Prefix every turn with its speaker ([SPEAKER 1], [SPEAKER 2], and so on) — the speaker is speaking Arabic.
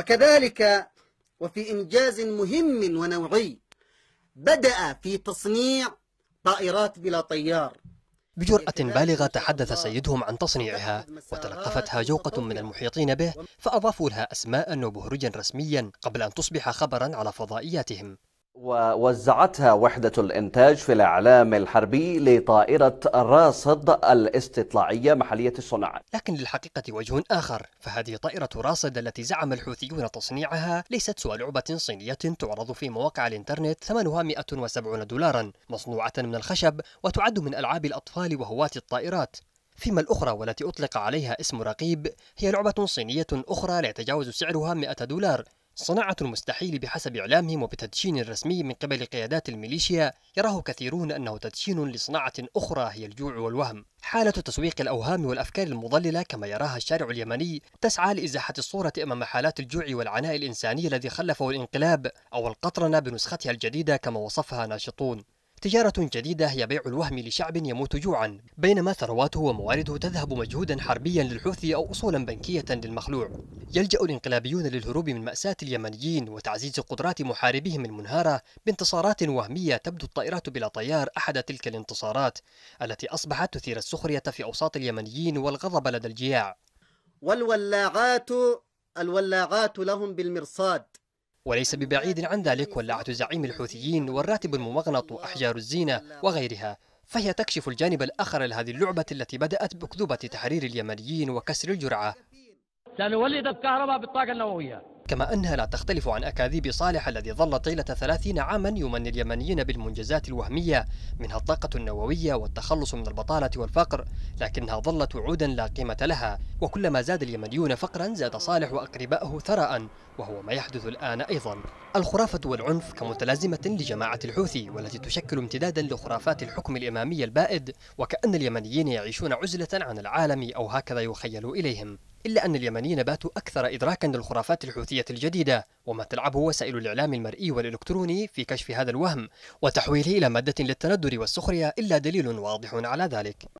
[SPEAKER 1] وكذلك وفي إنجاز مهم ونوعي بدأ في تصنيع طائرات بلا طيار بجرأة بالغة تحدث سيدهم عن تصنيعها وتلقفتها جوقة من المحيطين به فأضافوا لها أسماء وبهرجا رسميا قبل أن تصبح خبرا على فضائياتهم ووزعتها وحدة الإنتاج في الإعلام الحربي لطائرة راصد الاستطلاعية محلية الصنع لكن للحقيقة وجه آخر فهذه طائرة راصد التي زعم الحوثيون تصنيعها ليست سوى لعبة صينية تعرض في مواقع الإنترنت ثمنها 170 دولارا مصنوعة من الخشب وتعد من ألعاب الأطفال وهواة الطائرات فيما الأخرى والتي أطلق عليها اسم رقيب هي لعبة صينية أخرى لا يتجاوز سعرها 100 دولار صناعة المستحيل بحسب إعلامهم وبتدشين رسمي من قبل قيادات الميليشيا يراه كثيرون أنه تدشين لصناعة أخرى هي الجوع والوهم حالة تسويق الأوهام والأفكار المضللة كما يراها الشارع اليمني تسعى لإزاحة الصورة أمام حالات الجوع والعناء الإنساني الذي خلفه الانقلاب أو القطرنة بنسختها الجديدة كما وصفها ناشطون تجارة جديدة هي بيع الوهم لشعب يموت جوعا بينما ثرواته وموارده تذهب مجهودا حربيا للحوثي أو أصولا بنكية للمخلوع يلجأ الانقلابيون للهروب من مأساة اليمنيين وتعزيز قدرات محاربهم المنهارة بانتصارات وهمية تبدو الطائرات بلا طيار أحد تلك الانتصارات التي أصبحت تثير السخرية في أوساط اليمنيين والغضب لدى الجياع والولاعات الولاعات لهم بالمرصاد وليس ببعيد عن ذلك ولاعة زعيم الحوثيين والراتب الممغنط وأحجار الزينة وغيرها فهي تكشف الجانب الآخر لهذه اللعبة التي بدأت بأكذوبة تحرير اليمنيين وكسر الجرعة ولدت كهرباء بالطاقة النووية كما أنها لا تختلف عن أكاذيب صالح الذي ظل طيلة ثلاثين عاما يمني اليمنيين بالمنجزات الوهمية منها الطاقة النووية والتخلص من البطالة والفقر لكنها ظلت وعودا لا قيمة لها وكلما زاد اليمنيون فقرا زاد صالح وأقربائه ثراء وهو ما يحدث الآن أيضا الخرافة والعنف كمتلازمة لجماعة الحوثي والتي تشكل امتدادا لخرافات الحكم الإمامي البائد وكأن اليمنيين يعيشون عزلة عن العالم أو هكذا يخيل إليهم إلا أن اليمنيين باتوا أكثر إدراكا للخرافات الحوثية الجديدة وما تلعبه وسائل الإعلام المرئي والإلكتروني في كشف هذا الوهم وتحويله إلى مادة للتندر والسخرية إلا دليل واضح على ذلك